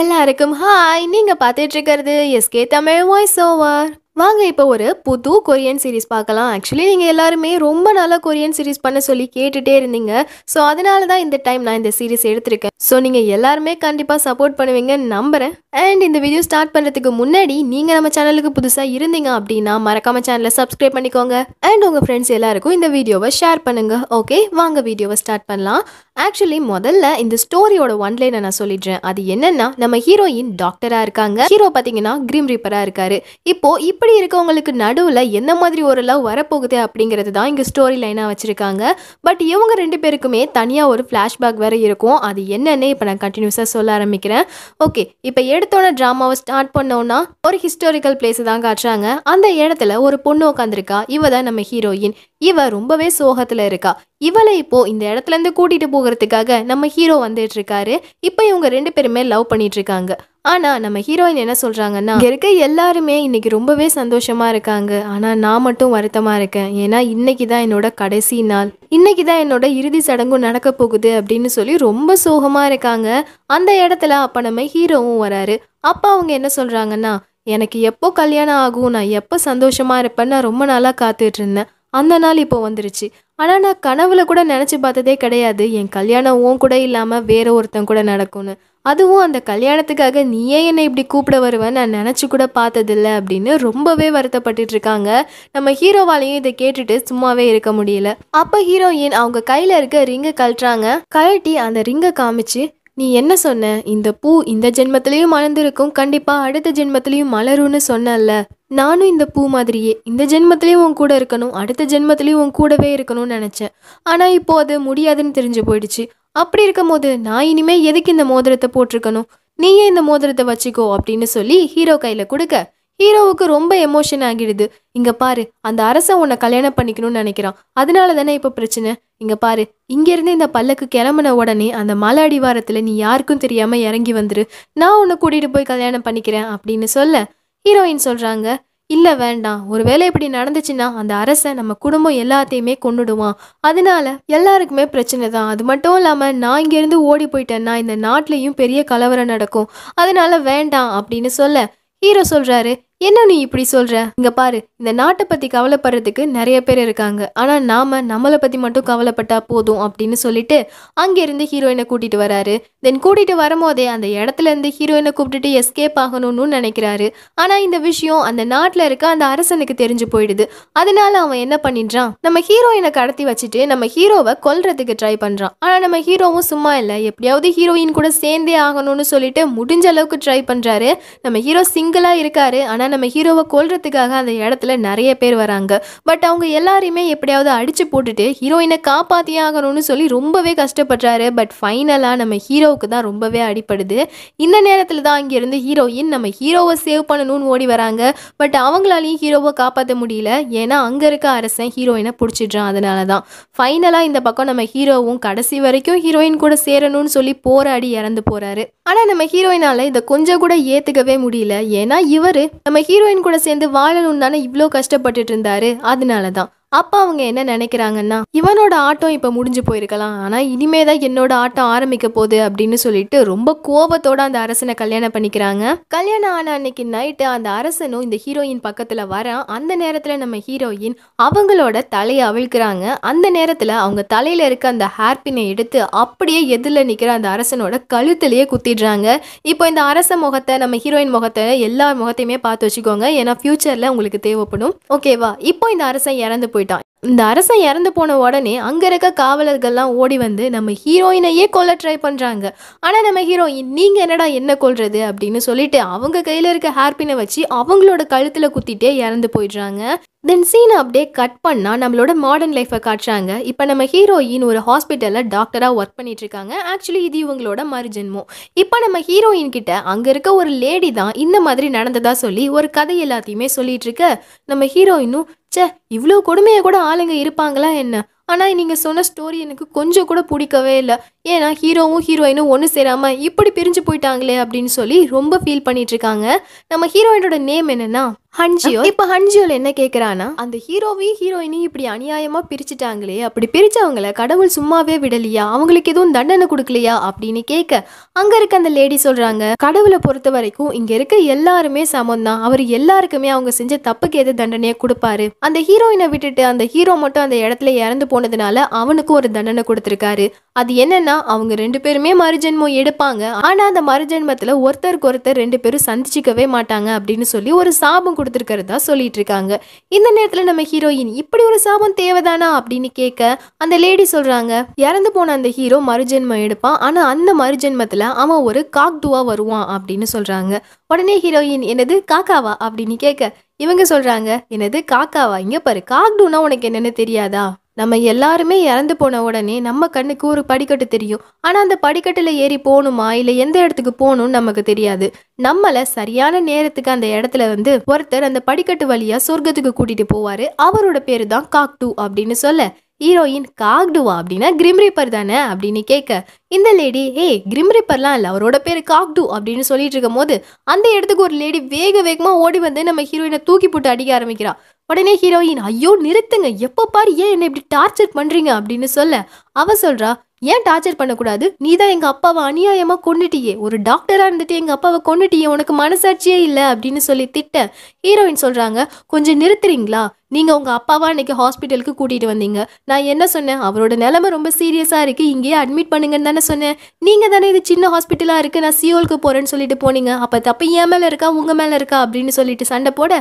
எல்லாருக்கும் ஹாய் நீங்கள் பார்த்துட்டு இருக்கிறது எஸ்கே தமிழ் வாய்ஸ் ஓவர் வாங்க இப்போ ஒரு புது கொரியன் சீரீஸ் பார்க்கலாம் ஆக்சுவலி நீங்கள் எல்லாருமே ரொம்ப நல்லா கொரியன் சீரீஸ் பண்ண சொல்லி கேட்டுகிட்டே இருந்தீங்க ஸோ அதனால தான் இந்த டைம் நான் இந்த சீரீஸ் எடுத்திருக்கேன் ஸோ நீங்கள் எல்லாருமே கண்டிப்பாக சப்போர்ட் பண்ணுவீங்க நம்புகிறேன் அண்ட் இந்த வீடியோ ஸ்டார்ட் பண்ணுறதுக்கு முன்னாடி நீங்கள் நம்ம சேனலுக்கு புதுசாக இருந்தீங்க அப்படின்னா மறக்காம சேனலை சப்ஸ்கிரைப் பண்ணிக்கோங்க அண்ட் உங்கள் ஃப்ரெண்ட்ஸ் எல்லாருக்கும் இந்த வீடியோவை ஷேர் பண்ணுங்கள் ஓகே வாங்க வீடியோவை ஸ்டார்ட் பண்ணலாம் ஆக்சுவலி முதல்ல இந்த ஸ்டோரியோட ஒன் லைனை நான் சொல்லிடுறேன் அது என்னன்னா நம்ம ஹீரோயின் டாக்டராக இருக்காங்க ஹீரோ பார்த்தீங்கன்னா கிரீம் ரீப்பராக இருக்காரு இப்போ இப்படி இருக்கவங்களுக்கு நடுவில் என்ன மாதிரி ஒரு லவ் வரப்போகுது அப்படிங்கிறது தான் இங்கே ஸ்டோரி லைனாக வச்சுருக்காங்க பட் இவங்க ரெண்டு பேருக்குமே தனியாக ஒரு ஃப்ளாஷ்பேக் வேறு இருக்கும் அது என்ன என்னென்னு இப்போ நான் கண்டினியூஸாக சொல்ல ஆரம்பிக்கிறேன் ஓகே இப்போ எடுத்தோட ட்ராமாவை ஸ்டார்ட் பண்ணோன்னா ஒரு ஹிஸ்டாரிக்கல் பிளேஸை தான் காட்டுறாங்க அந்த இடத்துல ஒரு பொண்ணு உட்காந்துருக்கா இவ தான் நம்ம ஹீரோயின் இவ ரொம்பவே சோகத்தில் இருக்கா இவளை இப்போ இந்த இடத்துலேருந்து கூட்டிகிட்டு போகிறதுக்காக நம்ம ஹீரோ வந்துட்டு இருக்காரு இப்போ இவங்க ரெண்டு பேருமே லவ் பண்ணிட்டு இருக்காங்க ஆனால் நம்ம ஹீரோயின் என்ன சொல்கிறாங்கன்னா இருக்க எல்லாருமே இன்னைக்கு ரொம்பவே சந்தோஷமாக இருக்காங்க ஆனால் நான் மட்டும் வருத்தமாக இருக்கேன் ஏன்னா இன்னைக்கு தான் என்னோட கடைசி நாள் இன்னைக்கு தான் என்னோட இறுதி சடங்கு நடக்க போகுது அப்படின்னு சொல்லி ரொம்ப சோகமாக இருக்காங்க அந்த இடத்துல அப்போ நம்ம ஹீரோவும் வராரு அப்போ அவங்க என்ன சொல்கிறாங்கன்னா எனக்கு எப்போ கல்யாணம் ஆகும் நான் எப்போ சந்தோஷமாக இருப்பேன்னு நான் ரொம்ப நாளாக காத்துட்டு இருந்தேன் அந்த நாள் இப்போ வந்துருச்சு ஆனால் நான் கனவுல கூட நினச்சி பார்த்ததே கிடையாது என் கல்யாணம் ஓன் கூட இல்லாமல் வேற ஒருத்தன் கூட நடக்கும்னு அதுவும் அந்த கல்யாணத்துக்காக நீயே என்னை இப்படி கூப்பிட வருவேன் நான் நினச்சி கூட பார்த்ததில்ல அப்படின்னு ரொம்பவே வருத்தப்பட்டுட்டு இருக்காங்க நம்ம ஹீரோவாலையும் இதை கேட்டுட்டு சும்மாவே இருக்க முடியல அப்போ ஹீரோயின் அவங்க கையில் இருக்க ரிங்கை கழட்டுறாங்க கழட்டி அந்த ரிங்கை காமிச்சு நீ என்ன சொன்ன இந்த பூ இந்த ஜென்மத்திலையும் மலர்ந்திருக்கும் கண்டிப்பாக அடுத்த ஜென்மத்திலையும் மலரும்னு சொன்னல நானும் இந்த பூ மாதிரியே இந்த ஜென்மத்திலையும் உன் கூட இருக்கணும் அடுத்த ஜென்மத்திலையும் உன் கூடவே இருக்கணும்னு நினச்சேன் ஆனால் இப்போ அது முடியாதுன்னு தெரிஞ்சு போயிடுச்சு அப்படி இருக்கும்போது நான் இனிமே எதுக்கு இந்த மோதிரத்தை போட்டிருக்கணும் நீயே இந்த மோதிரத்தை வச்சுக்கோ அப்படின்னு சொல்லி ஹீரோ கையில் கொடுக்க ஹீரோவுக்கு ரொம்ப எமோஷன் ஆகிடுது இங்க பாரு அந்த அரசன் உன்னை கல்யாணம் பண்ணிக்கணும்னு நினைக்கிறான் அதனால தானே இப்போ பிரச்சனை இங்க பாரு இங்கேருந்து இந்த பல்லக்கு கிளம்புன உடனே அந்த மலை அடிவாரத்தில் நீ யாருக்கும் தெரியாமல் இறங்கி வந்துரு நான் உன்னை கூட்டிகிட்டு போய் கல்யாணம் பண்ணிக்கிறேன் அப்படின்னு சொல்ல ஹீரோயின் சொல்கிறாங்க இல்லை வேண்டாம் ஒருவேளை இப்படி நடந்துச்சுன்னா அந்த அரசை நம்ம குடும்பம் எல்லாத்தையுமே கொண்டுடுவான் அதனால எல்லாருக்குமே பிரச்சனை தான் அது மட்டும் இல்லாமல் நான் இங்கேருந்து ஓடி போயிட்டேன்னா இந்த நாட்டிலையும் பெரிய கலவரம் நடக்கும் அதனால வேண்டாம் அப்படின்னு சொல்ல ஹீரோ சொல்கிறாரு என்ன நீ இப்படி சொல்ற இங்க பாரு இந்த நாட்டை பத்தி கவலைப்படுறதுக்கு நிறைய பேர் இருக்காங்க ஆனா நாம நம்மளை பத்தி மட்டும் கவலைப்பட்டா போதும் அப்படின்னு சொல்லிட்டு அங்கிருந்து ஹீரோயினை கூட்டிட்டு வராரு தென் கூட்டிட்டு வரும்போதே அந்த இடத்துல இருந்து ஹீரோயினை கூப்பிட்டுட்டு எஸ்கேப் ஆகணும்னு நினைக்கிறாரு ஆனா இந்த விஷயம் அந்த நாட்டுல இருக்க அந்த அரசனுக்கு தெரிஞ்சு போயிடுது அதனால அவன் என்ன பண்ணிடுறான் நம்ம ஹீரோயினை கடத்தி வச்சுட்டு நம்ம ஹீரோவை கொல்றதுக்கு ட்ரை பண்றான் ஆனா நம்ம ஹீரோவும் சும்மா இல்லை எப்படியாவது ஹீரோயின் கூட சேர்ந்தே ஆகணும்னு சொல்லிட்டு முடிஞ்ச அளவுக்கு ட்ரை பண்றாரு நம்ம ஹீரோ சிங்கிளா இருக்காரு ஆனா நம்ம ஹீரோவை கொல்றதுக்காக அந்த இடத்துல நிறைய பேர் வராங்க பட் அவங்க எல்லாரையுமே எப்படியாவது அடித்து போட்டுட்டு ஹீரோயினை காப்பாற்றியே ஆகணும்னு சொல்லி ரொம்பவே கஷ்டப்படுறாரு பட் ஃபைனலாக நம்ம ஹீரோவுக்கு தான் ரொம்பவே அடிப்படுது இந்த நேரத்தில் தான் அங்கேருந்து ஹீரோயின் நம்ம ஹீரோவை சேவ் பண்ணணும்னு ஓடி வராங்க பட் அவங்களாலையும் ஹீரோவை காப்பாற்ற முடியல ஏன்னா அங்கே இருக்க அரசன் ஹீரோயினை பிடிச்சிடுறான் அதனால தான் ஃபைனலாக இந்த பக்கம் நம்ம ஹீரோவும் கடைசி வரைக்கும் ஹீரோயின் கூட சேரணும்னு சொல்லி போராடி இறந்து போகிறாரு ஆனால் நம்ம ஹீரோயினால் இதை கொஞ்சம் கூட ஏற்றுக்கவே முடியல ஏன்னா இவர் நம்ம ஹீரோயின் கூட சேர்ந்து வாழணும் தானே இவ்வளோ கஷ்டப்பட்டுட்டு இருந்தாரு அதனால தான் அப்போ அவங்க என்ன நினைக்கிறாங்கன்னா இவனோட ஆட்டம் இப்போ முடிஞ்சு போயிருக்கலாம் ஆனால் இனிமே தான் என்னோட ஆட்டம் ஆரம்பிக்க போகுது அப்படின்னு சொல்லிட்டு ரொம்ப கோபத்தோட அந்த அரசனை கல்யாணம் பண்ணிக்கிறாங்க கல்யாணம் ஆன அன்னைக்கு நைட்டு அந்த அரசனும் இந்த ஹீரோயின் பக்கத்தில் வர அந்த நேரத்தில் நம்ம ஹீரோயின் அவங்களோட தலையை அவிழ்க்கிறாங்க அந்த நேரத்தில் அவங்க தலையில் இருக்க அந்த ஹேர்பினை எடுத்து அப்படியே எதிரில் நிற்கிற அந்த அரசனோட கழுத்திலேயே குத்திடுறாங்க இப்போ இந்த அரச முகத்தை நம்ம ஹீரோயின் முகத்தை எல்லா முகத்தையுமே பார்த்து வச்சுக்கோங்க ஏன்னா ஃபியூச்சரில் உங்களுக்கு தேவைப்படும் ஓகேவா இப்போ இந்த அரசன் இறந்து போய் போயிட்டான் இந்த அரசன் இறந்து போன உடனே அங்க இருக்க காவலர்கள்லாம் ஓடி வந்து நம்ம ஹீரோயினையே கொல்ல ட்ரை பண்றாங்க ஆனா நம்ம ஹீரோயின் நீங்க என்னடா என்ன கொள்றது அப்படின்னு சொல்லிட்டு அவங்க கையில இருக்க ஹேர்பினை வச்சு அவங்களோட கழுத்துல குத்திட்டே இறந்து போயிடுறாங்க தென் சீனை அப்படியே கட் பண்ணால் நம்மளோட மாடர்ன் லைஃப்பை காட்டுறாங்க இப்போ நம்ம ஹீரோயின் ஒரு ஹாஸ்பிட்டலில் டாக்டராக ஒர்க் பண்ணிட்டு இருக்காங்க ஆக்சுவலி இது இவங்களோட மறுஜென்மம் இப்போ நம்ம ஹீரோயின் கிட்ட அங்கே இருக்க ஒரு லேடி தான் இந்த மாதிரி நடந்ததா சொல்லி ஒரு கதை எல்லாத்தையுமே சொல்லிட்டு இருக்க நம்ம ஹீரோயினும் சே இவ்வளோ கொடுமையை கூட ஆளுங்க இருப்பாங்களா என்ன ஆனால் நீங்கள் சொன்ன ஸ்டோரி எனக்கு கொஞ்சம் கூட பிடிக்கவே இல்லை ஏன்னா ஹீரோவும் ஹீரோயினும் ஒன்று சேராமல் இப்படி பிரிஞ்சு போயிட்டாங்களே அப்படின்னு சொல்லி ரொம்ப ஃபீல் பண்ணிட்டு இருக்காங்க நம்ம ஹீரோயினோட நேம் என்னன்னா ஹன்ஜியோ இப்போ ஹன்ஜியோல என்ன கேட்குறான்னா அந்த ஹீரோவையும் ஹீரோயினையும் இப்படி அநியாயமாக பிரிச்சுட்டாங்களே அப்படி பிரித்தவங்கள கடவுள் சும்மாவே விடலையா அவங்களுக்கு எதுவும் தண்டனை கொடுக்கலையா அப்படின்னு கேட்க அங்கே இருக்க அந்த லேடி சொல்கிறாங்க கடவுளை பொறுத்த வரைக்கும் இங்கே இருக்க எல்லாருமே சமம் தான் அவர் எல்லாருக்குமே அவங்க செஞ்ச தப்புக்கு எது தண்டனையை கொடுப்பாரு அந்த ஹீரோயினை விட்டுட்டு அந்த ஹீரோ மட்டும் அந்த இடத்துல இறந்து போனதுனால அவனுக்கும் ஒரு தண்டனை கொடுத்துருக்காரு அது என்னென்ன ஏன்னா அவங்க ரெண்டு பேருமே மறுஜென்மம் எடுப்பாங்க ஆனா அந்த மறுஜென்மத்துல ஒருத்தருக்கு ஒருத்தர் ரெண்டு பேரும் சந்திச்சிக்கவே மாட்டாங்க அப்படின்னு சொல்லி ஒரு சாபம் கொடுத்துருக்கிறதா சொல்லிட்டு இருக்காங்க இந்த நேரத்துல நம்ம ஹீரோயின் இப்படி ஒரு சாபம் தேவைதானா அப்படின்னு கேட்க அந்த லேடி சொல்றாங்க இறந்து போன அந்த ஹீரோ மறுஜென்மம் எடுப்பான் ஆனா அந்த மறுஜென்மத்துல அவன் ஒரு காக்துவா வருவான் அப்படின்னு சொல்றாங்க உடனே ஹீரோயின் என்னது காக்காவா அப்படின்னு கேட்க இவங்க சொல்றாங்க என்னது காக்காவா இங்க பாரு காக்டூனா உனக்கு என்னன்னு தெரியாதா நம்ம எல்லாருமே இறந்து போன உடனே நம்ம கண்ணுக்கு ஒரு படிக்கட்டு தெரியும் ஆனால் அந்த படிக்கட்டில் ஏறி போகணுமா இல்லை எந்த இடத்துக்கு போகணும்னு நமக்கு தெரியாது நம்மளை சரியான நேரத்துக்கு அந்த இடத்துல வந்து ஒருத்தர் அந்த படிக்கட்டு வழியாக சொர்க்கத்துக்கு கூட்டிகிட்டு போவார் அவரோட பேர் தான் காக்டு அப்படின்னு சொல்ல ஹீரோயின் காக்டுவா அப்படின்னா ரீப்பர் தானே அப்படின்னு கேட்க இந்த லேடி ஹே கிரிம்ரிப்பர்லாம் இல்லை அவரோட பேர் காக்டு அப்படின்னு சொல்லிட்டு இருக்கும் போது அந்த இடத்துக்கு ஒரு லேடி வேக வேகமாக ஓடி வந்து நம்ம ஹீரோயினை தூக்கி போட்டு அடிக்க ஆரம்பிக்கிறா உடனே ஹீரோயின் ஐயோ நிறுத்துங்க எப்போ பாரு ஏன் என்னை இப்படி டார்ச்சர் பண்ணுறீங்க அப்படின்னு சொல்ல அவ சொல்கிறா ஏன் டார்ச்சர் பண்ணக்கூடாது நீ தான் எங்கள் அப்பாவை அநியாயமாக கொண்டுட்டியே ஒரு டாக்டராக இருந்துட்டு எங்கள் அப்பாவை கொண்டுட்டியே உனக்கு மனசாட்சியே இல்லை அப்படின்னு சொல்லி திட்ட ஹீரோயின் சொல்கிறாங்க கொஞ்சம் நிறுத்துறீங்களா நீங்கள் உங்கள் அப்பாவை அன்னைக்கு ஹாஸ்பிட்டலுக்கு கூட்டிகிட்டு வந்தீங்க நான் என்ன சொன்னேன் அவரோட நிலமை ரொம்ப சீரியஸாக இருக்குது இங்கேயே அட்மிட் பண்ணுங்கன்னு தானே சொன்னேன் நீங்கள் தானே இது சின்ன ஹாஸ்பிட்டலாக இருக்குது நான் சியோலுக்கு போகிறேன்னு சொல்லிட்டு போனீங்க அப்போ தப்பு என் மேலே இருக்கா உங்கள் மேலே இருக்கா அப்படின்னு சொல்லிட்டு சண்டை போட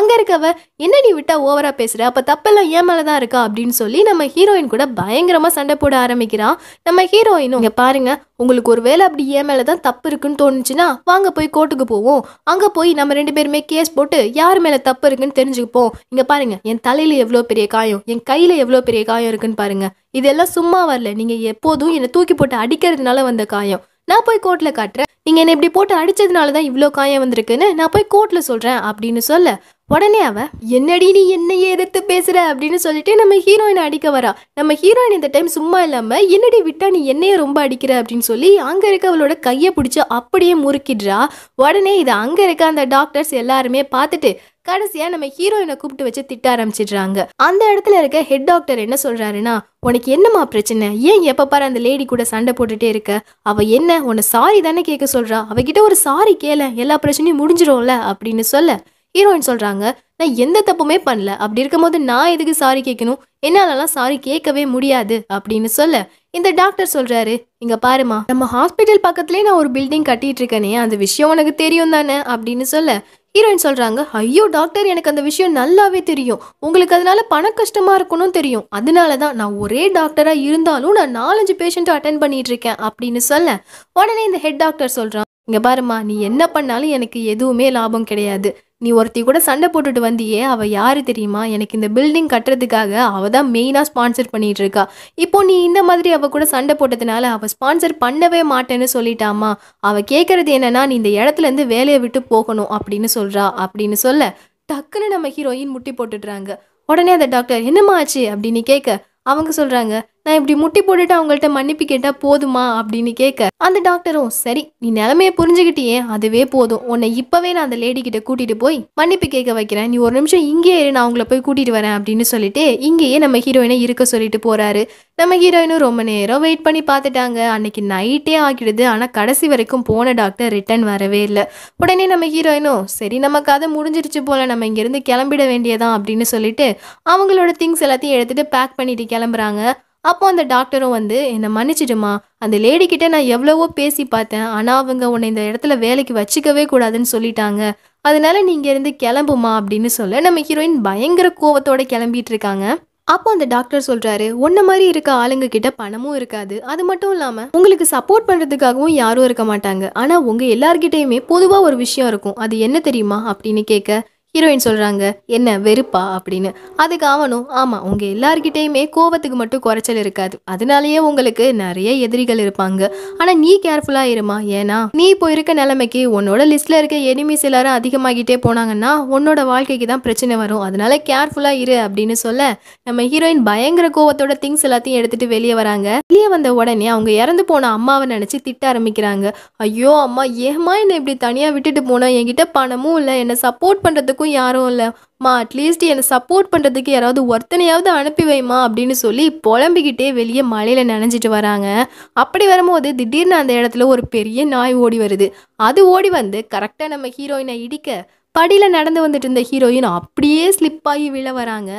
அங்கே இருக்கவ என்ன நீ விட்டால் ஓவராக பேசுகிற அப்போ தப்பெல்லாம் என் மேலே தான் இருக்கா அப்படின்னு சொல்லி நம்ம ஹீரோயின் கூட பயங்கரமாக சண்டை போட ஆரம்பிக்கிறான் நம்ம ஹீரோயின் இங்கே பாருங்கள் உங்களுக்கு ஒரு வேலை அப்படி ஏன் மேலே தான் தப்பு இருக்குன்னு தோணுச்சுன்னா வாங்க போய் கோர்ட்டுக்கு போவோம் அங்கே போய் நம்ம ரெண்டு பேருமே கேஸ் போட்டு யார் மேலே தப்பு இருக்குன்னு தெரிஞ்சுப்போம் இங்கே பாருங்கள் என் தலையில் எவ்வளோ பெரிய காயம் என் கையில் எவ்வளோ பெரிய காயம் இருக்குன்னு பாருங்கள் இதெல்லாம் சும்மா வரல நீங்கள் எப்போதும் என்னை தூக்கி போட்டு அடிக்கிறதுனால வந்த காயம் நான் போய் கோர்ட்டில் காட்டுறேன் நீங்கள் என்னை இப்படி போட்டு அடித்ததுனால தான் இவ்வளோ காயம் வந்திருக்குன்னு நான் போய் கோர்ட்டில் சொல்கிறேன் அப்படின்னு சொல்ல உடனே அவ என்னடி நீ என்னையே எதிர்த்து பேசுகிற அப்படின்னு சொல்லிட்டு நம்ம ஹீரோயினை அடிக்க வரா நம்ம ஹீரோயின் இந்த டைம் சும்மா இல்லாமல் என்னடி விட்டா நீ என்னையே ரொம்ப அடிக்கிற அப்படின்னு சொல்லி அங்கே இருக்க அவளோட கையை பிடிச்சி அப்படியே முறுக்கிடுறா உடனே இது அங்கே இருக்க அந்த டாக்டர்ஸ் எல்லாருமே பார்த்துட்டு கடைசியாக நம்ம ஹீரோயினை கூப்பிட்டு வச்சு திட்ட ஆரம்பிச்சிடுறாங்க அந்த இடத்துல இருக்க ஹெட் டாக்டர் என்ன சொல்கிறாருன்னா உனக்கு என்னம்மா பிரச்சனை ஏன் எப்போ பாரு அந்த லேடி கூட சண்டை போட்டுகிட்டே இருக்க அவள் என்ன உன்னை சாரி தானே கேட்க சொல்றா அவகிட்ட ஒரு சாரி கேள எல்லா பிரச்சனையும் முடிஞ்சிரும்ல அப்படின்னு சொல்ல ஹீரோயின் சொல்கிறாங்க நான் எந்த தப்புமே பண்ணல அப்படி இருக்கும்போது நான் எதுக்கு சாரி கேட்கணும் என்னாலலாம் சாரி கேட்கவே முடியாது அப்படின்னு சொல்ல இந்த டாக்டர் சொல்கிறாரு இங்கே பாருமா நம்ம ஹாஸ்பிட்டல் பக்கத்துலேயே நான் ஒரு பில்டிங் கட்டிட்டு இருக்கேனே அந்த விஷயம் உனக்கு தெரியும் தானே அப்படின்னு சொல்ல ஹீரோயின் சொல்கிறாங்க ஐயோ டாக்டர் எனக்கு அந்த விஷயம் நல்லாவே தெரியும் உங்களுக்கு அதனால பண கஷ்டமாக இருக்கணும் தெரியும் அதனால தான் நான் ஒரே டாக்டராக இருந்தாலும் நான் நாலஞ்சு பேஷண்ட்டை அட்டன் பண்ணிட்டு இருக்கேன் அப்படின்னு சொல்ல உடனே இந்த ஹெட் டாக்டர் சொல்கிறான் இங்கே பாருமா நீ என்ன பண்ணாலும் எனக்கு எதுவுமே லாபம் கிடையாது நீ ஒருத்தி கூட சண்டை போட்டுட்டு வந்தியே அவள் யார் தெரியுமா எனக்கு இந்த பில்டிங் கட்டுறதுக்காக அவள் தான் மெயினாக ஸ்பான்சர் பண்ணிகிட்டு இருக்கா இப்போ நீ இந்த மாதிரி அவள் கூட சண்டை போட்டதுனால அவள் ஸ்பான்சர் பண்ணவே மாட்டேன்னு சொல்லிட்டாமா அவள் கேட்குறது என்னென்னா நீ இந்த இடத்துலேருந்து வேலையை விட்டு போகணும் அப்படின்னு சொல்கிறா அப்படின்னு சொல்ல டக்குன்னு நம்ம ஹீரோயின் முட்டி போட்டுடுறாங்க உடனே அந்த டாக்டர் என்னம்மா ஆச்சு அப்படின்னு கேட்க அவங்க சொல்கிறாங்க நான் இப்படி முட்டி போட்டுட்டு அவங்கள்ட்ட மன்னிப்பு கேட்டால் போதுமா அப்படின்னு கேட்க அந்த டாக்டரும் சரி நீ நிலைமையை புரிஞ்சுக்கிட்டியே அதுவே போதும் உன்னை இப்பவே நான் அந்த லேடி கிட்ட கூட்டிட்டு போய் மன்னிப்பு கேட்க வைக்கிறேன் நீ ஒரு நிமிஷம் இங்கேயே நான் அவங்கள போய் கூட்டிட்டு வரேன் அப்படின்னு சொல்லிட்டு இங்கேயே நம்ம ஹீரோயினை இருக்க சொல்லிட்டு போறாரு நம்ம ஹீரோயினும் ரொம்ப நேரம் வெயிட் பண்ணி பார்த்துட்டாங்க அன்னைக்கு நைட்டே ஆகிடுது ஆனால் கடைசி வரைக்கும் போன டாக்டர் ரிட்டர்ன் வரவே இல்லை உடனே நம்ம ஹீரோயினும் சரி நம்ம கதை முடிஞ்சிருச்சு போல் நம்ம இங்கேருந்து கிளம்பிட வேண்டியதான் அப்படின்னு சொல்லிட்டு அவங்களோட திங்ஸ் எல்லாத்தையும் எடுத்துகிட்டு பேக் பண்ணிட்டு கிளம்புறாங்க அப்போ அந்த டாக்டரும் வந்து என்னை மன்னிச்சிடுமா அந்த லேடி கிட்டே நான் எவ்வளவோ பேசி பார்த்தேன் ஆனால் அவங்க உன்னை இந்த இடத்துல வேலைக்கு வச்சுக்கவே கூடாதுன்னு சொல்லிட்டாங்க அதனால நீங்கள் இருந்து கிளம்புமா அப்படின்னு சொல்ல நம்ம ஹீரோயின் பயங்கர கோவத்தோட கிளம்பிட்டு இருக்காங்க அப்போ அந்த டாக்டர் சொல்றாரு உன்ன மாதிரி இருக்க ஆளுங்க கிட்ட பணமும் இருக்காது அது மட்டும் இல்லாம உங்களுக்கு சப்போர்ட் பண்றதுக்காகவும் யாரும் இருக்க மாட்டாங்க ஆனா உங்க எல்லார்கிட்டயுமே பொதுவா ஒரு விஷயம் இருக்கும் அது என்ன தெரியுமா அப்படின்னு கேட்க ஹீரோயின் சொல்கிறாங்க என்ன வெறுப்பா அப்படின்னு அதுக்கு அவனும் ஆமாம் உங்கள் எல்லார்கிட்டேயுமே கோவத்துக்கு மட்டும் குறைச்சல் இருக்காது அதனாலேயே உங்களுக்கு நிறைய எதிரிகள் இருப்பாங்க ஆனால் நீ கேர்ஃபுல்லாக இருமா ஏன்னா நீ இப்போ இருக்க நிலைமைக்கு உன்னோட லிஸ்ட்டில் இருக்க எனிமிஸ் எல்லாரும் அதிகமாகிட்டே போனாங்கன்னா உன்னோட வாழ்க்கைக்கு தான் பிரச்சனை வரும் அதனால கேர்ஃபுல்லாக இரு அப்படின்னு சொல்ல நம்ம ஹீரோயின் பயங்கர கோவத்தோட திங்ஸ் எல்லாத்தையும் எடுத்துகிட்டு வெளியே வராங்க வெளியே வந்த உடனே அவங்க இறந்து போன அம்மாவை நினச்சி திட்ட ஆரம்பிக்கிறாங்க ஐயோ அம்மா ஏமா என்னை இப்படி தனியாக விட்டுட்டு போனால் என்கிட்ட பணமும் இல்லை என்னை சப்போர்ட் பண்ணுறதுக்கும் பண்ணுறதுக்கும் யாரும் இல்லை மா அட்லீஸ்ட் என்னை சப்போர்ட் பண்ணுறதுக்கு யாராவது ஒருத்தனையாவது அனுப்பி வைமா அப்படின்னு சொல்லி புலம்பிக்கிட்டே வெளியே மலையில் நனைஞ்சிட்டு வராங்க அப்படி வரும்போது திடீர்னு அந்த இடத்துல ஒரு பெரிய நாய் ஓடி வருது அது ஓடி வந்து கரெக்டாக நம்ம ஹீரோயினை இடிக்க படியில் நடந்து வந்துட்டு இருந்த ஹீரோயின் அப்படியே ஸ்லிப் ஆகி விழ வராங்க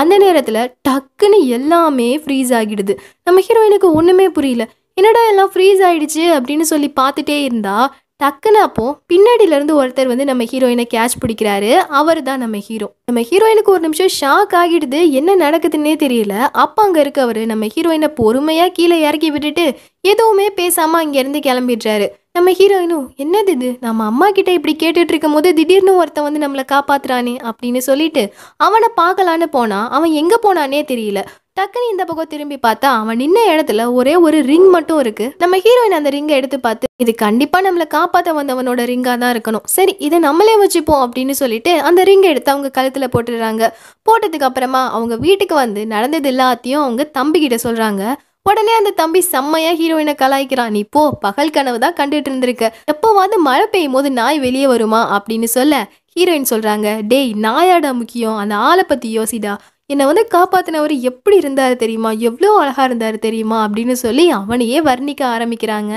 அந்த நேரத்தில் டக்குன்னு எல்லாமே ஃப்ரீஸ் ஆகிடுது நம்ம ஹீரோயினுக்கு ஒன்றுமே புரியல என்னடா எல்லாம் ஃப்ரீஸ் ஆகிடுச்சு அப்படின்னு சொல்லி பார்த்துட்டே இருந்தால் டக்குன்னு அப்போது பின்னாடியிலேருந்து ஒருத்தர் வந்து நம்ம ஹீரோயினை கேட்ச் பிடிக்கிறாரு அவர் தான் நம்ம ஹீரோ நம்ம ஹீரோயினுக்கு ஒரு நிமிஷம் ஷாக் ஆகிடுது என்ன நடக்குதுன்னே தெரியல அப்போ அங்கே அவர் நம்ம ஹீரோயினை பொறுமையாக கீழே இறக்கி விட்டுட்டு எதுவுமே பேசாமல் அங்கேருந்து கிளம்பிடுறாரு நம்ம ஹீரோயினும் என்னது இது நம்ம அம்மா கிட்ட இப்படி கேட்டுட்டு இருக்கும் போது திடீர்னு ஒருத்தன் வந்து நம்மளை காப்பாத்துறானே அப்படின்னு சொல்லிட்டு அவனை பார்க்கலான்னு போனா அவன் எங்கே போனானே தெரியல டக்குனு இந்த பக்கம் திரும்பி பார்த்தா அவன் நின்ன இடத்துல ஒரே ஒரு ரிங் மட்டும் இருக்கு நம்ம ஹீரோயின் அந்த ரிங்கை எடுத்து பார்த்து இது கண்டிப்பா நம்மளை காப்பாத்த வந்தவனோட ரிங்கா தான் இருக்கணும் சரி இதை நம்மளே வச்சுப்போம் அப்படின்னு சொல்லிட்டு அந்த ரிங்கை எடுத்து அவங்க கழுத்துல போட்டுடுறாங்க போட்டதுக்கு அப்புறமா அவங்க வீட்டுக்கு வந்து நடந்தது எல்லாத்தையும் அவங்க தம்பி கிட்ட சொல்றாங்க உடனே அந்த தம்பி செம்மையா ஹீரோயினை கலாய்க்கிறான் நீ போ பகல் கனவு தான் கண்டுட்டு இருந்திருக்க எப்போவாது மழை பெய்யும் போது நாய் வெளியே வருமா அப்படின்னு சொல்ல ஹீரோயின் சொல்றாங்க டேய் நாயாடா முக்கியம் அந்த ஆளை பத்தி யோசிடா என்னை வந்து காப்பாற்றினவர் எப்படி இருந்தார் தெரியுமா எவ்வளோ அழகாக இருந்தார் தெரியுமா அப்படின்னு சொல்லி அவனையே வர்ணிக்க ஆரம்பிக்கிறாங்க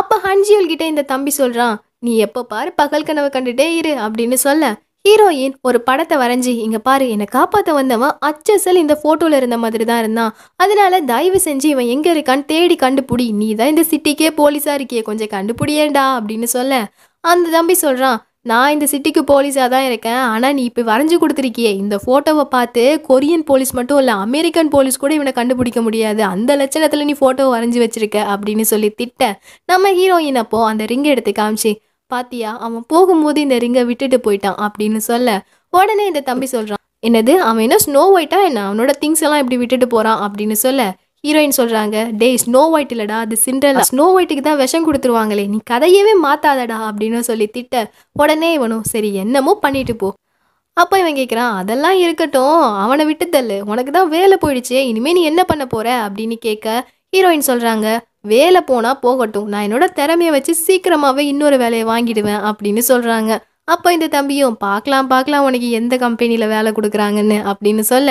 அப்போ கிட்ட இந்த தம்பி சொல்கிறான் நீ எப்போ பாரு பகல் கனவை கண்டுட்டே இரு அப்படின்னு சொல்ல ஹீரோயின் ஒரு படத்தை வரைஞ்சி இங்கே பாரு என்னை காப்பாற்ற வந்தவன் அச்சசல் இந்த ஃபோட்டோவில் இருந்த மாதிரி தான் இருந்தான் அதனால தயவு செஞ்சு இவன் எங்கே இருக்கான்னு தேடி கண்டுபிடி நீ தான் இந்த சிட்டிக்கே போலீஸாக இருக்கிய கொஞ்சம் கண்டுபிடியேண்டா அப்படின்னு சொல்ல அந்த தம்பி சொல்கிறான் நான் இந்த சிட்டிக்கு போலீஸாக தான் இருக்கேன் ஆனால் நீ இப்போ வரைஞ்சி கொடுத்துருக்கியே இந்த ஃபோட்டோவை பார்த்து கொரியன் போலீஸ் மட்டும் இல்லை அமெரிக்கன் போலீஸ் கூட இவனை கண்டுபிடிக்க முடியாது அந்த லட்சணத்தில் நீ ஃபோட்டோவை வரைஞ்சி வச்சிருக்க அப்படின்னு சொல்லி திட்ட நம்ம ஹீரோயின் அப்போ அந்த ரிங்கை எடுத்து காமிச்சு பாத்தியா அவன் போகும்போது இந்த ரிங்கை விட்டுட்டு போயிட்டான் அப்படின்னு சொல்ல உடனே இந்த தம்பி சொல்கிறான் என்னது அவன் என்ன ஸ்னோ ஒயிட்டா என்ன அவனோட திங்ஸ் எல்லாம் இப்படி விட்டுட்டு போகிறான் அப்படின்னு சொல்ல ஹீரோயின் சொல்கிறாங்க டே ஸ்னோ ஒயிட் இல்லடா அது சிண்டரலா ஸ்னோ ஒயிட்டுக்கு தான் விஷம் கொடுத்துருவாங்களே நீ கதையவே மாத்தாதடா அப்படின்னு சொல்லி திட்ட உடனே இவனும் சரி என்னமோ பண்ணிட்டு போ அப்போ இவன் கேட்குறான் அதெல்லாம் இருக்கட்டும் அவனை விட்டு தள்ளு உனக்கு தான் வேலை போயிடுச்சு இனிமேல் நீ என்ன பண்ண போகிற அப்படின்னு கேட்க ஹீரோயின் சொல்கிறாங்க வேலை போனால் போகட்டும் நான் என்னோட திறமையை வச்சு சீக்கிரமாகவே இன்னொரு வேலையை வாங்கிடுவேன் அப்படின்னு சொல்கிறாங்க அப்போ இந்த தம்பியும் பார்க்கலாம் பார்க்கலாம் உனக்கு எந்த கம்பெனியில் வேலை கொடுக்குறாங்கன்னு அப்படின்னு சொல்ல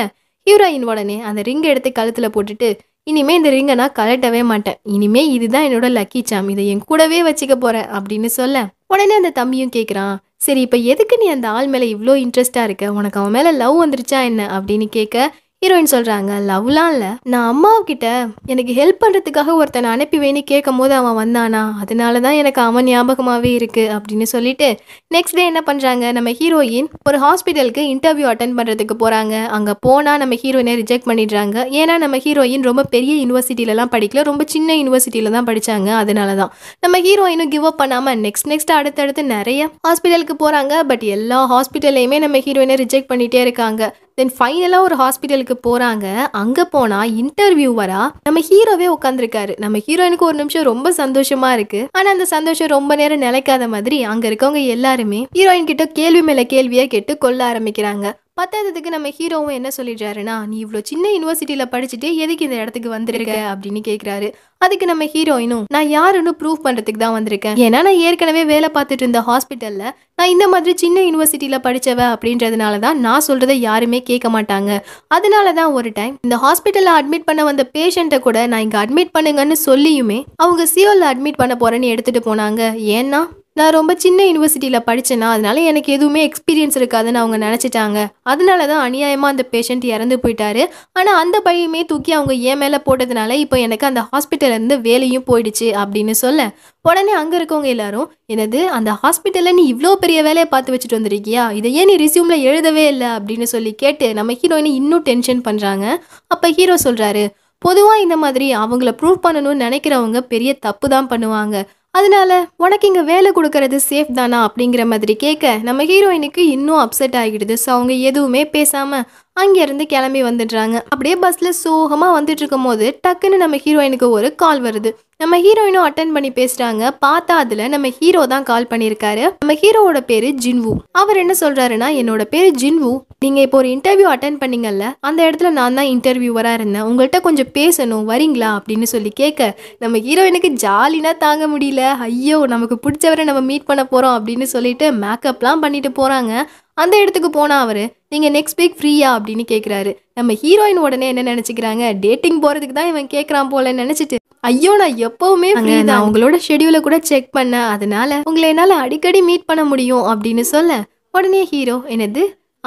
ஹீரோயின் உடனே அந்த ரிங்கை எடுத்து கழுத்தில் போட்டுட்டு இனிமேல் இந்த ரிங்கை நான் கலட்டவே மாட்டேன் இனிமேல் இதுதான் என்னோட லக்கி சாம் இதை என் கூடவே வச்சுக்க போகிறேன் அப்படின்னு சொல்ல உடனே அந்த தம்பியும் கேட்குறான் சரி இப்போ எதுக்கு நீ அந்த ஆள் மேலே இவ்வளோ இன்ட்ரெஸ்ட்டாக இருக்க உனக்கு அவன் மேலே லவ் வந்துருச்சா என்ன அப்படின்னு கேட்க ஹீரோயின் சொல்கிறாங்க லவ்லாம் இல்லை நான் அம்மாவுக்கிட்ட எனக்கு ஹெல்ப் பண்ணுறதுக்காக ஒருத்தனை வேணி கேட்கும் போது அவன் வந்தானா அதனால தான் எனக்கு அவன் ஞாபகமாகவே இருக்குது அப்படின்னு சொல்லிட்டு நெக்ஸ்ட் டே என்ன பண்ணுறாங்க நம்ம ஹீரோயின் ஒரு ஹாஸ்பிட்டலுக்கு இன்டர்வியூ அட்டன் பண்ணுறதுக்கு போகிறாங்க அங்கே போனால் நம்ம ஹீரோயினை ரிஜெக்ட் பண்ணிடுறாங்க ஏன்னா நம்ம ஹீரோயின் ரொம்ப பெரிய யூனிவர்சிட்டியிலலாம் படிக்கல ரொம்ப சின்ன யூனிவர்சிட்டியில் தான் படித்தாங்க அதனால தான் நம்ம ஹீரோயினும் கிவ் அப் பண்ணாமல் நெக்ஸ்ட் நெக்ஸ்ட் அடுத்தடுத்து நிறைய ஹாஸ்பிட்டலுக்கு போகிறாங்க பட் எல்லா ஹாஸ்பிட்டல்லையுமே நம்ம ஹீரோயினை ரிஜெக்ட் பண்ணிகிட்டே இருக்காங்க தென் ஃபைனலாக ஒரு ஹாஸ்பிட்டலுக்கு போகிறாங்க அங்கே போனால் இன்டர்வியூவரா நம்ம ஹீரோவே உட்காந்துருக்காரு நம்ம ஹீரோயினுக்கு ஒரு நிமிஷம் ரொம்ப சந்தோஷமா இருக்கு ஆனால் அந்த சந்தோஷம் ரொம்ப நேரம் நிலைக்காத மாதிரி அங்கே இருக்கவங்க எல்லாருமே ஹீரோயின் கிட்ட கேள்வி மேல கேள்வியை கேட்டு கொள்ள ஆரம்பிக்கிறாங்க பத்தாததுக்கு நம்ம ஹீரோவும் என்ன சொல்லிடுறாருன்னா நீ இவ்வளோ சின்ன யூனிவர்சிட்டியில் படிச்சுட்டு எதுக்கு இந்த இடத்துக்கு வந்திருக்க அப்படின்னு கேட்குறாரு அதுக்கு நம்ம ஹீரோயினும் நான் யாருன்னு ப்ரூவ் பண்ணுறதுக்கு தான் வந்திருக்கேன் ஏன்னா நான் ஏற்கனவே வேலை பார்த்துட்டு இருந்த ஹாஸ்பிட்டலில் நான் இந்த மாதிரி சின்ன யூனிவர்சிட்டியில் படித்தவ அப்படின்றதுனால தான் நான் சொல்கிறத யாருமே கேட்க மாட்டாங்க அதனால தான் ஒரு டைம் இந்த ஹாஸ்பிட்டலில் அட்மிட் பண்ண வந்த பேஷண்ட்டை கூட நான் இங்கே அட்மிட் பண்ணுங்கன்னு சொல்லியுமே அவங்க சியோவில் அட்மிட் பண்ண போகிறேன்னு எடுத்துகிட்டு போனாங்க ஏன்னா நான் ரொம்ப சின்ன யூனிவர்சிட்டியில் படித்தேன்னா அதனால் எனக்கு எதுவுமே எக்ஸ்பீரியன்ஸ் இருக்காதுன்னு அவங்க நினச்சிட்டாங்க அதனால தான் அநியாயமாக அந்த பேஷண்ட் இறந்து போயிட்டாரு ஆனால் அந்த பையுமே தூக்கி அவங்க ஏன் மேலே போட்டதுனால இப்போ எனக்கு அந்த ஹாஸ்பிட்டலேருந்து வேலையும் போயிடுச்சு அப்படின்னு சொல்ல உடனே அங்கே இருக்கவங்க எல்லாரும் எனது அந்த ஹாஸ்பிட்டலில் நீ இவ்வளோ பெரிய வேலையை பார்த்து வச்சுட்டு வந்திருக்கியா இதை ஏன் நீ ரிசியூமில் எழுதவே இல்லை அப்படின்னு சொல்லி கேட்டு நம்ம ஹீரோயினை இன்னும் டென்ஷன் பண்ணுறாங்க அப்போ ஹீரோ சொல்கிறாரு பொதுவாக இந்த மாதிரி அவங்கள ப்ரூவ் பண்ணணும்னு நினைக்கிறவங்க பெரிய தப்பு தான் பண்ணுவாங்க அதனால உனக்கு இங்கே வேலை கொடுக்கறது சேஃப் தானா அப்படிங்கிற மாதிரி கேட்க நம்ம ஹீரோயினுக்கு இன்னும் அப்செட் ஆகிடுது ஸோ அவங்க எதுவுமே பேசாமல் அங்கேருந்து கிளம்பி வந்துடுறாங்க அப்படியே பஸ்ஸில் சோகமாக வந்துட்டு இருக்கும் போது டக்குன்னு நம்ம ஹீரோயினுக்கு ஒரு கால் வருது நம்ம ஹீரோயினும் அட்டன் பண்ணி பேசுகிறாங்க பார்த்தா அதில் நம்ம ஹீரோ தான் கால் பண்ணியிருக்காரு நம்ம ஹீரோவோட பேர் ஜின்வு அவர் என்ன சொல்கிறாருன்னா என்னோட பேர் ஜின்வு நீங்கள் இப்போ ஒரு இன்டர்வியூ அட்டன் பண்ணீங்கல்ல அந்த இடத்துல நான் தான் இன்டர்வியூவராக இருந்தேன் உங்கள்கிட்ட கொஞ்சம் பேசணும் வரீங்களா அப்படின்னு சொல்லி கேட்க நம்ம ஹீரோயினுக்கு ஜாலினா தாங்க முடியல ஐயோ நமக்கு பிடிச்சவரை நம்ம மீட் பண்ண போகிறோம் அப்படின்னு சொல்லிட்டு மேக்கப்லாம் பண்ணிட்டு போகிறாங்க அந்த இடத்துக்கு போனால் அவர் நீங்கள் நெக்ஸ்ட் வீக் ஃப்ரீயா அப்படின்னு கேட்குறாரு நம்ம ஹீரோயின் உடனே என்ன நினச்சிக்கிறாங்க டேட்டிங் போகிறதுக்கு தான் இவன் கேட்குறான் போலன்னு நினச்சிட்டு ஐயோ நான் எப்போவுமே நான் தான் ஷெடியூலை கூட செக் பண்ணேன் அதனால உங்களை என்னால் அடிக்கடி மீட் பண்ண முடியும் அப்படின்னு சொல்ல உடனே ஹீரோ என்னது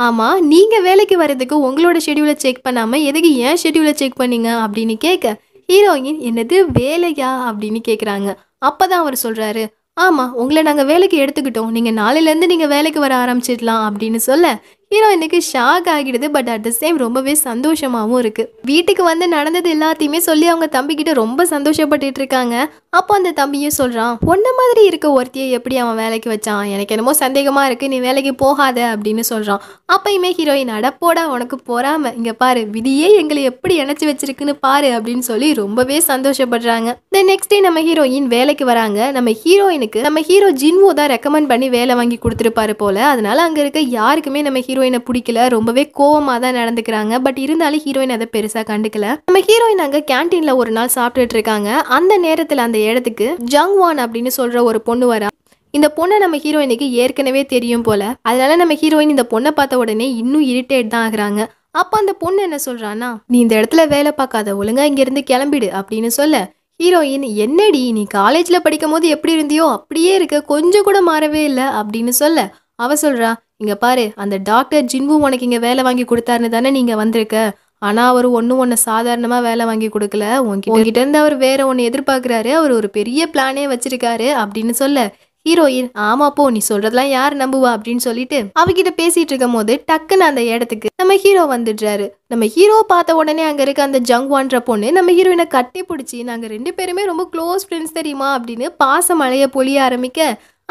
ஆமாம் நீங்கள் வேலைக்கு வர்றதுக்கு உங்களோட ஷெடியூலை செக் பண்ணாமல் எதுக்கு ஏன் ஷெடியூலை செக் பண்ணீங்க அப்படின்னு கேட்க ஹீரோயின் என்னது வேலையா அப்படின்னு கேட்குறாங்க அப்போ தான் அவர் சொல்கிறாரு ஆமாம் உங்களை நாங்கள் வேலைக்கு எடுத்துக்கிட்டோம் நீங்கள் நாளையிலேருந்து நீங்கள் வேலைக்கு வர ஆரம்பிச்சிடலாம் அப்படின்னு சொல்ல ஹீரோயினுக்கு ஷாக் ஆகிடுது பட் அட் த சேம் ரொம்பவே சந்தோஷமாகவும் இருக்குது வீட்டுக்கு வந்து நடந்தது எல்லாத்தையுமே சொல்லி அவங்க தம்பிக்கிட்ட ரொம்ப சந்தோஷப்பட்டுட்டு இருக்காங்க அப்போ அந்த தம்பியும் சொல்கிறான் ஒன்ன மாதிரி இருக்க ஒருத்தியை எப்படி அவன் வேலைக்கு வச்சான் எனக்கு என்னமோ சந்தேகமா இருக்கு நீ வேலைக்கு போகாத அப்படின்னு சொல்கிறான் அப்பயுமே ஹீரோயின் அடப்போடா உனக்கு போகாமல் இங்கே பாரு விதியே எங்களை எப்படி இணைச்சி வச்சிருக்குன்னு பாரு அப்படின்னு சொல்லி ரொம்பவே சந்தோஷப்படுறாங்க த நெக்ஸ்ட் டே நம்ம ஹீரோயின் வேலைக்கு வராங்க நம்ம ஹீரோயினுக்கு நம்ம ஹீரோ ஜின்வோ தான் ரெக்கமெண்ட் பண்ணி வேலை வாங்கி கொடுத்துருப்பாரு போல அதனால அங்கே இருக்க யாருக்குமே நம்ம ஹீரோ ஹீரோயினை பிடிக்கல ரொம்பவே கோவமாக தான் நடந்துக்கிறாங்க பட் இருந்தாலும் ஹீரோயின் அதை பெருசாக கண்டுக்கல நம்ம ஹீரோயின் அங்கே கேன்டீனில் ஒரு நாள் சாப்பிட்டுட்டு இருக்காங்க அந்த நேரத்தில் அந்த இடத்துக்கு ஜங்வான் அப்படின்னு சொல்கிற ஒரு பொண்ணு வரா இந்த பொண்ணை நம்ம ஹீரோயினுக்கு ஏற்கனவே தெரியும் போல அதனால நம்ம ஹீரோயின் இந்த பொண்ணை பார்த்த உடனே இன்னும் இரிட்டேட் தான் ஆகுறாங்க அப்போ அந்த பொண்ணு என்ன சொல்கிறான்னா நீ இந்த இடத்துல வேலை பார்க்காத ஒழுங்கா இங்கேருந்து கிளம்பிடு அப்படின்னு சொல்ல ஹீரோயின் என்னடி நீ காலேஜில் படிக்கும் போது எப்படி இருந்தியோ அப்படியே இருக்க கொஞ்சம் கூட மாறவே இல்லை அப்படின்னு சொல்ல அவ சொல்றா இங்க பாரு அந்த டாக்டர் ஜின்வு உனக்கு இங்க வேலை வாங்கி கொடுத்தாருன்னு தானே நீங்க வந்திருக்க ஆனா அவர் ஒன்றும் ஒன்னு சாதாரணமா வேலை வாங்கி கொடுக்கல உங்ககிட்ட இருந்து அவர் வேற ஒன்னு எதிர்பார்க்கிறாரு அவர் ஒரு பெரிய பிளானே வச்சிருக்காரு அப்படின்னு சொல்ல ஹீரோயின் ஆமாப்போ நீ சொல்றதெல்லாம் யார் நம்புவா அப்படின்னு சொல்லிட்டு அவகிட்ட பேசிட்டு இருக்கும் போது டக்குன்னு அந்த இடத்துக்கு நம்ம ஹீரோ வந்துடுறாரு நம்ம ஹீரோ பார்த்த உடனே அங்க இருக்க அந்த வான்ற பொண்ணு நம்ம ஹீரோயினை கட்டி பிடிச்சி நாங்க ரெண்டு பேருமே ரொம்ப க்ளோஸ் ஃப்ரெண்ட்ஸ் தெரியுமா அப்படின்னு பாசம் மழைய பொழிய ஆரம்பிக்க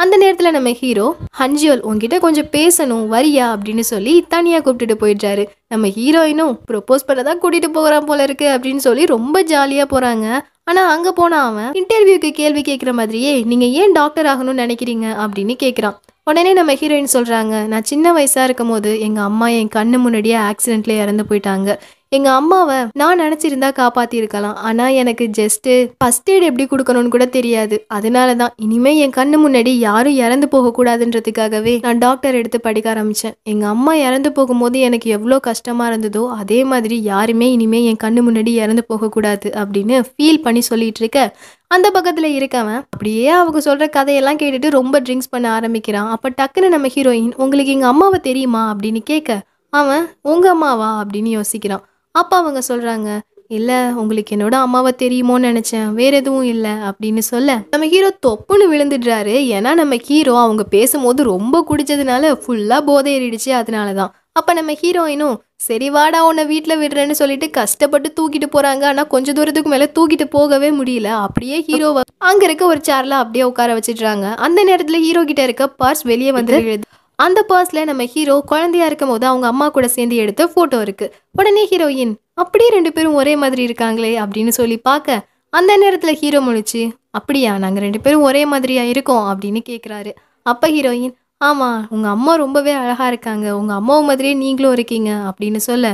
அந்த நேரத்தில் நம்ம ஹீரோ ஹன்ஜியோல் உங்ககிட்ட கொஞ்சம் பேசணும் வரியா அப்படின்னு சொல்லி தனியாக கூப்பிட்டுட்டு போயிடுறாரு நம்ம ஹீரோயினும் ப்ரொப்போஸ் பண்ணதான் கூட்டிகிட்டு போகிறான் போல இருக்கு அப்படின்னு சொல்லி ரொம்ப ஜாலியாக போகிறாங்க ஆனால் அங்கே போனால் அவன் இன்டர்வியூக்கு கேள்வி கேட்குற மாதிரியே நீங்கள் ஏன் டாக்டர் ஆகணும்னு நினைக்கிறீங்க அப்படின்னு கேட்குறான் உடனே நம்ம ஹீரோயின் சொல்கிறாங்க நான் சின்ன வயசாக இருக்கும் போது எங்கள் அம்மா என் கண்ணு முன்னாடியே ஆக்சிடெண்ட்லேயே இறந்து போயிட்டாங்க எங்கள் அம்மாவை நான் நினச்சிருந்தா இருக்கலாம் ஆனால் எனக்கு ஜஸ்ட்டு ஃபஸ்ட் எய்ட் எப்படி கொடுக்கணும்னு கூட தெரியாது அதனால தான் இனிமேல் என் கண்ணு முன்னாடி யாரும் இறந்து போகக்கூடாதுன்றதுக்காகவே நான் டாக்டர் எடுத்து படிக்க ஆரம்பித்தேன் எங்கள் அம்மா இறந்து போகும்போது எனக்கு எவ்வளோ கஷ்டமாக இருந்ததோ அதே மாதிரி யாருமே இனிமேல் என் கண்ணு முன்னாடி இறந்து போகக்கூடாது அப்படின்னு ஃபீல் பண்ணி சொல்லிகிட்டு இருக்க அந்த பக்கத்தில் இருக்கவன் அப்படியே அவங்க சொல்கிற கதையெல்லாம் கேட்டுட்டு ரொம்ப ட்ரிங்க்ஸ் பண்ண ஆரம்பிக்கிறான் அப்போ டக்குன்னு நம்ம ஹீரோயின் உங்களுக்கு எங்கள் அம்மாவை தெரியுமா அப்படின்னு கேட்க அவன் உங்கள் அம்மாவா அப்படின்னு யோசிக்கிறான் அப்போ அவங்க சொல்கிறாங்க இல்லை உங்களுக்கு என்னோட அம்மாவை தெரியுமோன்னு நினச்சேன் வேற எதுவும் இல்லை அப்படின்னு சொல்ல நம்ம ஹீரோ தொப்புன்னு விழுந்துடுறாரு ஏன்னா நம்ம ஹீரோ அவங்க பேசும்போது ரொம்ப குடிச்சதுனால ஃபுல்லாக போதை ஏறிடுச்சு அதனால தான் அப்போ நம்ம ஹீரோயினும் சரி வாடா உன்னை வீட்டில் விடுறேன்னு சொல்லிட்டு கஷ்டப்பட்டு தூக்கிட்டு போகிறாங்க ஆனால் கொஞ்சம் தூரத்துக்கு மேலே தூக்கிட்டு போகவே முடியல அப்படியே ஹீரோவை அங்கே இருக்க ஒரு சேரில் அப்படியே உட்கார வச்சிடுறாங்க அந்த நேரத்தில் ஹீரோ கிட்ட இருக்க பர்ஸ் வெளியே வந்துடுது அந்த பர்ஸில் நம்ம ஹீரோ குழந்தையா இருக்கும் போது அவங்க அம்மா கூட சேர்ந்து எடுத்த ஃபோட்டோ இருக்குது உடனே ஹீரோயின் அப்படியே ரெண்டு பேரும் ஒரே மாதிரி இருக்காங்களே அப்படின்னு சொல்லி பார்க்க அந்த நேரத்தில் ஹீரோ முழிச்சு அப்படியா நாங்கள் ரெண்டு பேரும் ஒரே மாதிரியா இருக்கோம் அப்படின்னு கேட்குறாரு அப்போ ஹீரோயின் ஆமாம் உங்கள் அம்மா ரொம்பவே அழகாக இருக்காங்க உங்கள் அம்மாவை மாதிரியே நீங்களும் இருக்கீங்க அப்படின்னு சொல்ல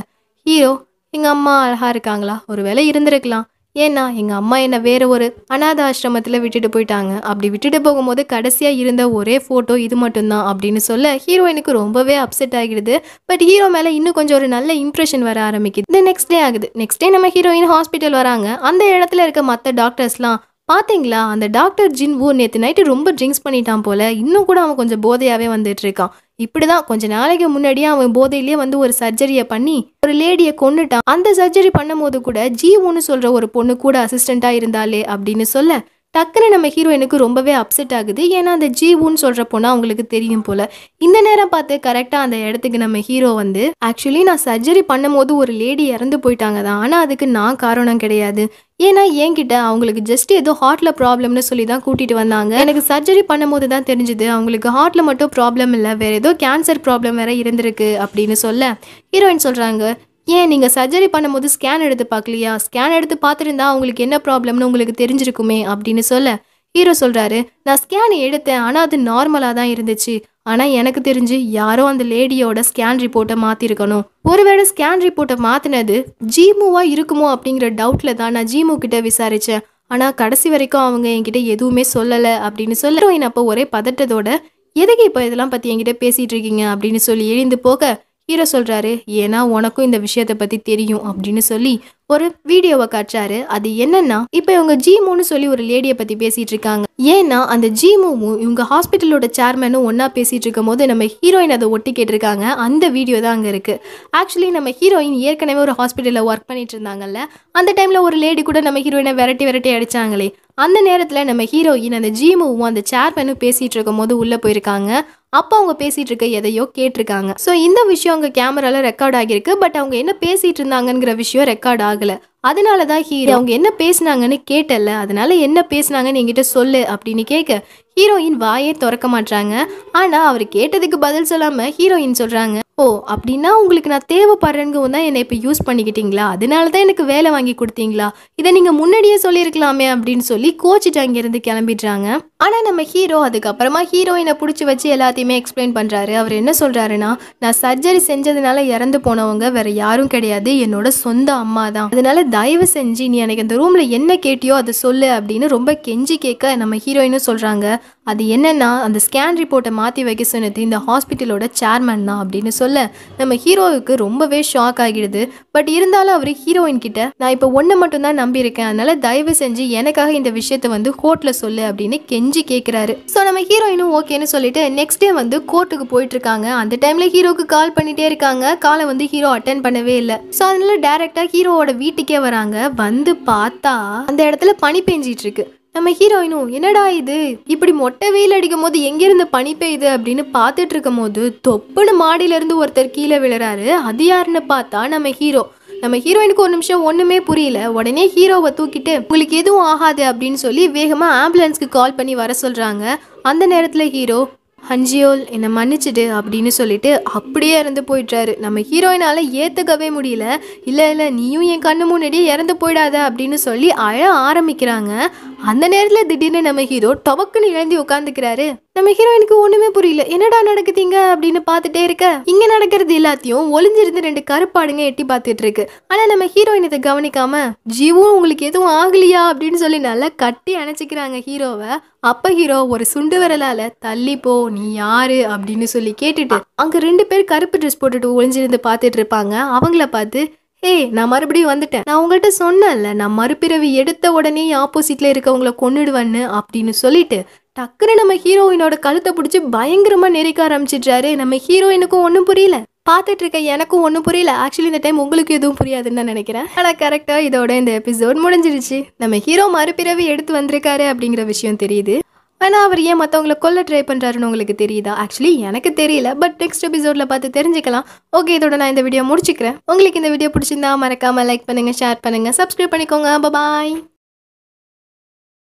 ஹீரோ எங்கள் அம்மா அழகாக இருக்காங்களா ஒரு வேளை இருந்திருக்கலாம் ஏன்னா எங்கள் அம்மா என்னை வேறு ஒரு அநாத ஆசிரமத்தில் விட்டுட்டு போயிட்டாங்க அப்படி விட்டுட்டு போகும்போது கடைசியாக இருந்த ஒரே ஃபோட்டோ இது மட்டும்தான் அப்படின்னு சொல்ல ஹீரோயினுக்கு ரொம்பவே அப்செட் ஆகிடுது பட் ஹீரோ மேலே இன்னும் கொஞ்சம் ஒரு நல்ல இம்ப்ரெஷன் வர ஆரம்பிக்குது நெக்ஸ்ட் டே ஆகுது நெக்ஸ்ட் டே நம்ம ஹீரோயின் ஹாஸ்பிட்டல் வராங்க அந்த இடத்துல இருக்க மற்ற டாக்டர்ஸ்லாம் பார்த்தீங்களா அந்த டாக்டர் ஜின்வோ நேற்று நைட்டு ரொம்ப ட்ரிங்க்ஸ் பண்ணிட்டான் போல இன்னும் கூட அவன் கொஞ்சம் போதையாகவே வந்துட்டு இருக்கான் இப்படி தான் கொஞ்சம் நாளைக்கு முன்னாடியே அவன் போதையிலேயே வந்து ஒரு சர்ஜரியை பண்ணி ஒரு லேடியை கொண்டுட்டான் அந்த சர்ஜரி பண்ணும் போது கூட ஜீவோன்னு சொல்கிற ஒரு பொண்ணு கூட அசிஸ்டண்ட்டாக இருந்தாலே அப்படின்னு சொல்ல டக்குன்னு நம்ம ஹீரோயினுக்கு ரொம்பவே அப்செட் ஆகுது ஏன்னா அந்த ஜீவுன்னு சொல்கிற போனால் அவங்களுக்கு தெரியும் போல் இந்த நேரம் பார்த்து கரெக்டாக அந்த இடத்துக்கு நம்ம ஹீரோ வந்து ஆக்சுவலி நான் சர்ஜரி பண்ணும்போது ஒரு லேடி இறந்து போயிட்டாங்க தான் ஆனால் அதுக்கு நான் காரணம் கிடையாது ஏன்னா என்கிட்ட அவங்களுக்கு ஜஸ்ட் ஏதோ ஹார்ட்டில் ப்ராப்ளம்னு சொல்லி தான் கூட்டிகிட்டு வந்தாங்க எனக்கு சர்ஜரி பண்ணும்போது தான் தெரிஞ்சுது அவங்களுக்கு ஹார்ட்டில் மட்டும் ப்ராப்ளம் இல்லை வேறு ஏதோ கேன்சர் ப்ராப்ளம் வேறு இருந்திருக்கு அப்படின்னு சொல்ல ஹீரோயின் சொல்கிறாங்க ஏன் நீங்கள் சர்ஜரி பண்ணும்போது ஸ்கேன் எடுத்து பார்க்கலையா ஸ்கேன் எடுத்து பார்த்துருந்தா அவங்களுக்கு என்ன ப்ராப்ளம்னு உங்களுக்கு தெரிஞ்சிருக்குமே அப்படின்னு சொல்ல ஹீரோ சொல்கிறாரு நான் ஸ்கேன் எடுத்தேன் ஆனால் அது நார்மலாக தான் இருந்துச்சு ஆனால் எனக்கு தெரிஞ்சு யாரோ அந்த லேடியோட ஸ்கேன் ரிப்போர்ட்டை மாற்றிருக்கணும் ஒருவேளை ஸ்கேன் ரிப்போர்ட்டை மாற்றினது ஜிமுவாக இருக்குமோ அப்படிங்கிற டவுட்டில் தான் நான் ஜிமு கிட்ட விசாரித்தேன் ஆனால் கடைசி வரைக்கும் அவங்க என்கிட்ட எதுவுமே சொல்லலை அப்படின்னு சொல்ல அப்போ ஒரே பதட்டத்தோட எதுக்கு இப்போ இதெல்லாம் பற்றி என்கிட்ட பேசிகிட்டு இருக்கீங்க அப்படின்னு சொல்லி எழுந்து போக ஹீரோ சொல்கிறாரு ஏன்னா உனக்கும் இந்த விஷயத்தை பற்றி தெரியும் அப்படின்னு சொல்லி ஒரு வீடியோவை காட்டுறாரு அது என்னன்னா இப்போ இவங்க ஜிமுன்னு சொல்லி ஒரு லேடியை பற்றி பேசிகிட்டு இருக்காங்க ஏன்னா அந்த ஜிமுவும் இவங்க ஹாஸ்பிட்டலோட சேர்மனும் ஒன்றா பேசிகிட்டு இருக்கும் போது நம்ம ஹீரோயின் அதை ஒட்டி கேட்டிருக்காங்க அந்த வீடியோ தான் அங்கே இருக்குது ஆக்சுவலி நம்ம ஹீரோயின் ஏற்கனவே ஒரு ஹாஸ்பிட்டலில் ஒர்க் பண்ணிட்டு இருந்தாங்கல்ல அந்த டைமில் ஒரு லேடி கூட நம்ம ஹீரோயினை விரட்டி விரட்டி அடித்தாங்களே அந்த நேரத்தில் நம்ம ஹீரோயின் அந்த ஜிமுவும் அந்த சேர்மனும் பேசிகிட்டு இருக்கும் போது உள்ளே போயிருக்காங்க அப்போ அவங்க பேசிட்டு இருக்க எதையோ கேட்டிருக்காங்க ஸோ இந்த விஷயம் அவங்க கேமரால ரெக்கார்ட் ஆகியிருக்கு பட் அவங்க என்ன பேசிகிட்டு இருந்தாங்கங்கிற விஷயம் ரெக்கார்ட் ஆகலை அதனால தான் ஹீரோ அவங்க என்ன பேசினாங்கன்னு கேட்டல அதனால என்ன பேசினாங்கன்னு என்கிட்ட சொல்லு அப்படின்னு கேட்க ஹீரோயின் வாயே திறக்க மாட்டாங்க ஆனால் அவர் கேட்டதுக்கு பதில் சொல்லாமல் ஹீரோயின் சொல்கிறாங்க ஓ அப்படின்னா உங்களுக்கு நான் தேவைப்படுறேங்க தான் என்னை இப்போ யூஸ் பண்ணிக்கிட்டீங்களா அதனால தான் எனக்கு வேலை வாங்கி கொடுத்தீங்களா இதை நீங்கள் முன்னாடியே சொல்லியிருக்கலாமே அப்படின்னு சொல்லி கோச்சிட்டு அங்கேருந்து கிளம்பிடுறாங்க ஆனால் நம்ம ஹீரோ அதுக்கப்புறமா ஹீரோயினை பிடிச்சி வச்சு எல்லாத்தையுமே எக்ஸ்பிளைன் பண்ணுறாரு அவர் என்ன சொல்கிறாருன்னா நான் சர்ஜரி செஞ்சதுனால இறந்து போனவங்க வேற யாரும் கிடையாது என்னோட சொந்த அம்மா தான் அதனால தயவு செஞ்சு நீ எனக்கு அந்த ரூமில் என்ன கேட்டியோ அதை சொல்லு அப்படின்னு ரொம்ப கெஞ்சி கேட்க நம்ம ஹீரோயினும் சொல்கிறாங்க அது என்னென்னா அந்த ஸ்கேன் ரிப்போர்ட்டை மாற்றி வைக்க சொன்னது இந்த ஹாஸ்பிட்டலோட சேர்மேன் தான் அப்படின்னு சொல்ல நம்ம ஹீரோவுக்கு ரொம்பவே ஷாக் ஆகிடுது பட் இருந்தாலும் அவர் ஹீரோயின் கிட்ட நான் இப்போ ஒன்று மட்டும்தான் நம்பியிருக்கேன் அதனால தயவு செஞ்சு எனக்காக இந்த விஷயத்தை வந்து கோர்ட்டில் சொல்லு அப்படின்னு கெஞ்சி கேட்குறாரு ஸோ நம்ம ஹீரோயினும் ஓகேன்னு சொல்லிட்டு நெக்ஸ்ட் டே வந்து கோர்ட்டுக்கு போயிட்டு இருக்காங்க அந்த டைமில் ஹீரோக்கு கால் பண்ணிட்டே இருக்காங்க காலை வந்து ஹீரோ அட்டன் பண்ணவே இல்லை ஸோ அதனால டேரெக்டாக ஹீரோவோட வீட்டுக்கே வராங்க வந்து பார்த்தா அந்த இடத்துல பனி பெஞ்சிட்டு இருக்கு நம்ம ஹீரோயினும் என்னடா இது இப்படி மொட்டை வெயில் அடிக்கும் போது எங்கிருந்து பனி பெய்யுது அப்படின்னு பார்த்துட்டு இருக்கும் போது தொப்புன்னு மாடியிலேருந்து ஒருத்தர் கீழே விழுறாரு அது யாருன்னு பார்த்தா நம்ம ஹீரோ நம்ம ஹீரோயினுக்கு ஒரு நிமிஷம் ஒன்றுமே புரியல உடனே ஹீரோவை தூக்கிட்டு உங்களுக்கு எதுவும் ஆகாது அப்படின்னு சொல்லி வேகமாக ஆம்புலன்ஸ்க்கு கால் பண்ணி வர சொல்கிறாங்க அந்த நேரத்தில் ஹீரோ ஹஞ்சியோல் என்னை மன்னிச்சிடு அப்படின்னு சொல்லிட்டு அப்படியே இறந்து போயிட்டாரு நம்ம ஹீரோயினால் ஏற்றுக்கவே முடியல இல்லை இல்லை நீயும் என் கண்ணு முன்னாடியே இறந்து போயிடாத அப்படின்னு சொல்லி அழ ஆரம்பிக்கிறாங்க அந்த நேரத்தில் திடீர்னு நம்ம ஹீரோ டொபக்குன்னு எழுந்தி உட்காந்துக்கிறாரு நம்ம ஹீரோயினுக்கு ஒண்ணுமே புரியல என்னடா நடக்குதுங்க அப்படின்னு பாத்துட்டே இருக்க இங்க நடக்கிறது எல்லாத்தையும் ஒளிஞ்சிருந்து ரெண்டு கருப்பாடுங்க எட்டி பார்த்துட்டு இருக்கு ஆனா நம்ம ஹீரோயின் இதை கவனிக்காம ஜீவும் உங்களுக்கு எதுவும் ஆகலையா அப்படின்னு சொல்லி நல்லா கட்டி அணைச்சிக்கிறாங்க ஹீரோவை அப்ப ஹீரோ ஒரு சுண்டு விரலால தள்ளி போ நீ யாரு அப்படின்னு சொல்லி கேட்டுட்டு அங்க ரெண்டு பேர் கருப்பு ட்ரெஸ் போட்டுட்டு ஒளிஞ்சிருந்து பாத்துட்டு இருப்பாங்க அவங்கள பார்த்து ஏய் நான் மறுபடியும் வந்துட்டேன் நான் உங்கள்கிட்ட சொன்னேன்ல நான் மறுபிறவி எடுத்த உடனே ஆப்போசிட்ல இருக்கவங்கள கொன்னுடுவேன்னு அப்படின்னு சொல்லிட்டு டக்குன்னு நம்ம ஹீரோயினோட கழுத்தை பிடிச்சி பயங்கரமாக நெரிக்க ஆரம்பிச்சிடுறாரு நம்ம ஹீரோயினுக்கும் ஒன்றும் புரியல பார்த்துட்டு இருக்க எனக்கும் ஒன்றும் புரியல ஆக்சுவலி இந்த டைம் உங்களுக்கு எதுவும் புரியாதுன்னு நான் நினைக்கிறேன் ஆனால் கரெக்டாக இதோட இந்த எபிசோட் முடிஞ்சிருச்சு நம்ம ஹீரோ மறுபிறவி எடுத்து வந்திருக்காரு அப்படிங்கிற விஷயம் தெரியுது ஆனால் அவர் ஏன் மற்றவங்களை கொல்ல ட்ரை பண்ணுறாருன்னு உங்களுக்கு தெரியுதா ஆக்சுவலி எனக்கு தெரியல பட் நெக்ஸ்ட் எபிசோடில் பார்த்து தெரிஞ்சுக்கலாம் ஓகே இதோட நான் இந்த வீடியோ முடிச்சுக்கிறேன் உங்களுக்கு இந்த வீடியோ பிடிச்சிருந்தா மறக்காமல் லைக் பண்ணுங்கள் ஷேர் பண்ணுங்கள் சப்ஸ்கிரைப் பண்ணிக்கோங்க பாய்